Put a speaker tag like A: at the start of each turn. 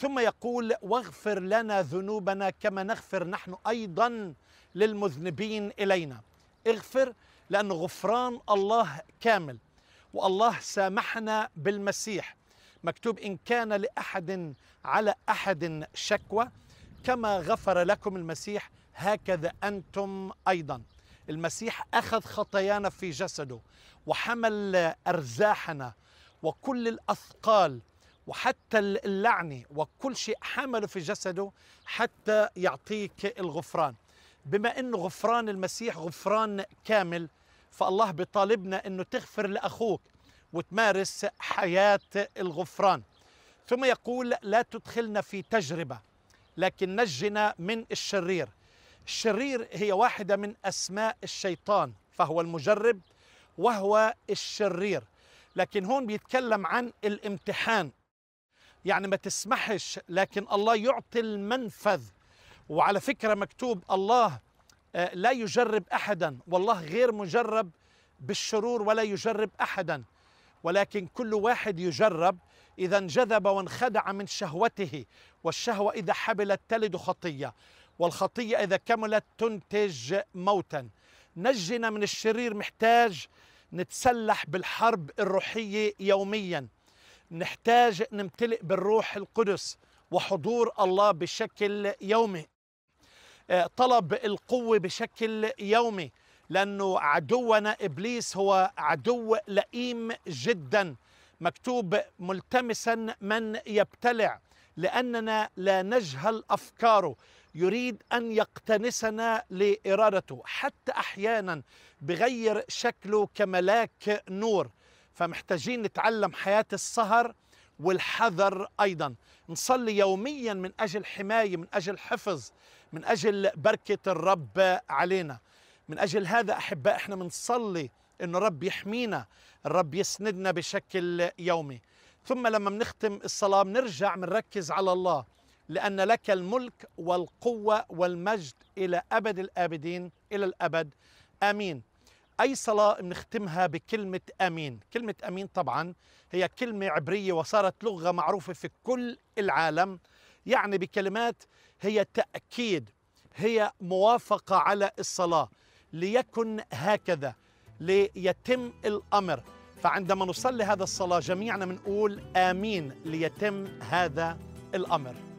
A: ثم يقول واغفر لنا ذنوبنا كما نغفر نحن ايضا للمذنبين الينا اغفر لان غفران الله كامل والله سامحنا بالمسيح مكتوب ان كان لاحد على احد شكوى كما غفر لكم المسيح هكذا انتم ايضا المسيح اخذ خطايانا في جسده وحمل ارزاحنا وكل الاثقال وحتى اللعنة وكل شيء حمله في جسده حتى يعطيك الغفران بما أنه غفران المسيح غفران كامل فالله بيطالبنا أنه تغفر لأخوك وتمارس حياة الغفران ثم يقول لا تدخلنا في تجربة لكن نجنا من الشرير الشرير هي واحدة من أسماء الشيطان فهو المجرب وهو الشرير لكن هون بيتكلم عن الامتحان يعني ما تسمحش لكن الله يعطي المنفذ وعلى فكرة مكتوب الله آه، لا يجرب أحدا والله غير مجرب بالشرور ولا يجرب أحدا ولكن كل واحد يجرب إذا انجذب وانخدع من شهوته والشهوة إذا حبلت تلد خطية والخطية إذا كملت تنتج موتا نجنا من الشرير محتاج نتسلح بالحرب الروحية يومياً نحتاج نمتلئ بالروح القدس وحضور الله بشكل يومي آه، طلب القوة بشكل يومي لأنه عدونا إبليس هو عدو لئيم جدا مكتوب ملتمسا من يبتلع لأننا لا نجهل أفكاره يريد أن يقتنسنا لإرادته حتى أحيانا بغير شكله كملاك نور فمحتاجين نتعلم حياة السهر والحذر أيضا نصلي يوميا من أجل حماية من أجل حفظ من أجل بركة الرب علينا من أجل هذا أحباء إحنا بنصلي إنه رب يحمينا الرب يسندنا بشكل يومي ثم لما بنختم الصلاة بنرجع بنركز على الله لأن لك الملك والقوة والمجد إلى أبد الآبدين إلى الأبد آمين أي صلاة بنختمها بكلمة أمين كلمة أمين طبعا هي كلمة عبرية وصارت لغة معروفة في كل العالم يعني بكلمات هي تأكيد هي موافقة على الصلاة ليكن هكذا ليتم الأمر فعندما نصلي هذا الصلاة جميعنا بنقول آمين ليتم هذا الأمر